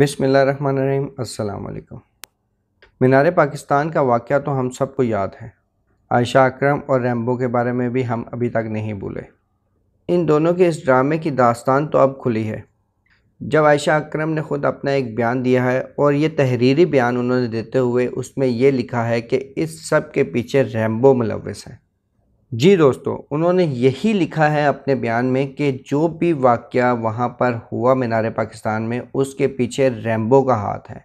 बिसमीम् अल्लाम मीनार पाकिस्तान का वाक़ तो हम सबको याद है आयशा अक्रम और रैम्बो के बारे में भी हम अभी तक नहीं भूले इन दोनों के इस ड्रामे की दास्तान तो अब खुली है जब आयशा अक्रम ने ख़ुद अपना एक बयान दिया है और ये तहरीरी बयान उन्होंने देते हुए उसमें यह लिखा है कि इस सब के पीछे रैम्बो मुलवस हैं जी दोस्तों उन्होंने यही लिखा है अपने बयान में कि जो भी वाक़ वहाँ पर हुआ मीनार पाकिस्तान में उसके पीछे रैम्बो का हाथ है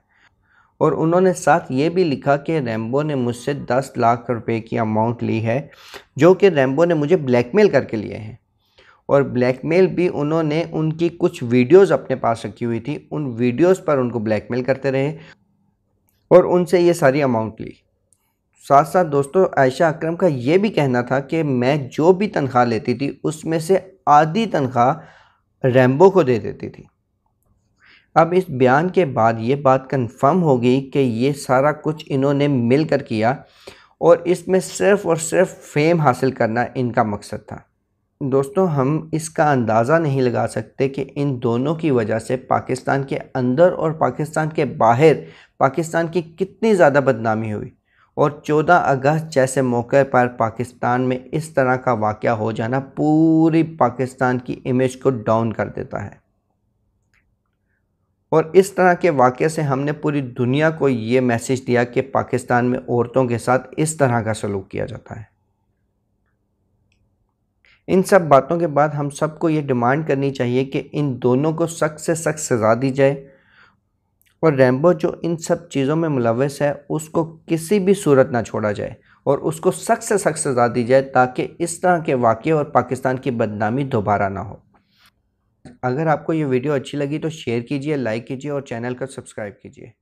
और उन्होंने साथ ये भी लिखा कि रैम्बो ने मुझसे दस लाख रुपए की अमाउंट ली है जो कि रैम्बो ने मुझे ब्लैकमेल करके लिए हैं और ब्लैकमेल भी उन्होंने उनकी कुछ वीडियोस अपने पास रखी हुई थी उन वीडियोस पर उनको ब्लैकमेल करते रहे और उनसे ये सारी अमाउंट ली साथ साथ दोस्तों आयशा अकरम का ये भी कहना था कि मैं जो भी तनख्वाह लेती थी उसमें से आधी तनख्वाह रैम्बो को दे देती थी अब इस बयान के बाद ये बात कंफर्म हो गई कि ये सारा कुछ इन्होंने मिलकर किया और इसमें सिर्फ़ और सिर्फ फेम हासिल करना इनका मकसद था दोस्तों हम इसका अंदाज़ा नहीं लगा सकते कि इन दोनों की वजह से पाकिस्तान के अंदर और पाकिस्तान के बाहर पाकिस्तान की कितनी ज़्यादा बदनामी हुई और 14 अगस्त जैसे मौके पर पाकिस्तान में इस तरह का वाक़ हो जाना पूरी पाकिस्तान की इमेज को डाउन कर देता है और इस तरह के वाक़े से हमने पूरी दुनिया को ये मैसेज दिया कि पाकिस्तान में औरतों के साथ इस तरह का सलूक किया जाता है इन सब बातों के बाद हम सबको ये डिमांड करनी चाहिए कि इन दोनों को सख्त से सख्त सज़ा दी जाए और रैम्बो जो इन सब चीज़ों में मुलवस है उसको किसी भी सूरत ना छोड़ा जाए और उसको सख्त से सख्त सज़ा दी जाए ताकि इस तरह के वाक़े और पाकिस्तान की बदनामी दोबारा ना हो अगर आपको ये वीडियो अच्छी लगी तो शेयर कीजिए लाइक कीजिए और चैनल को सब्सक्राइब कीजिए